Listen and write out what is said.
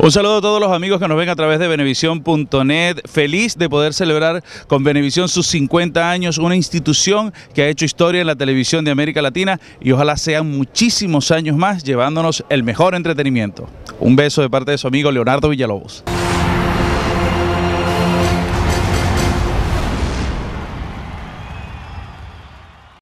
Un saludo a todos los amigos que nos ven a través de benevisión.net. Feliz de poder celebrar con Benevisión sus 50 años, una institución que ha hecho historia en la televisión de América Latina y ojalá sean muchísimos años más llevándonos el mejor entretenimiento. Un beso de parte de su amigo Leonardo Villalobos.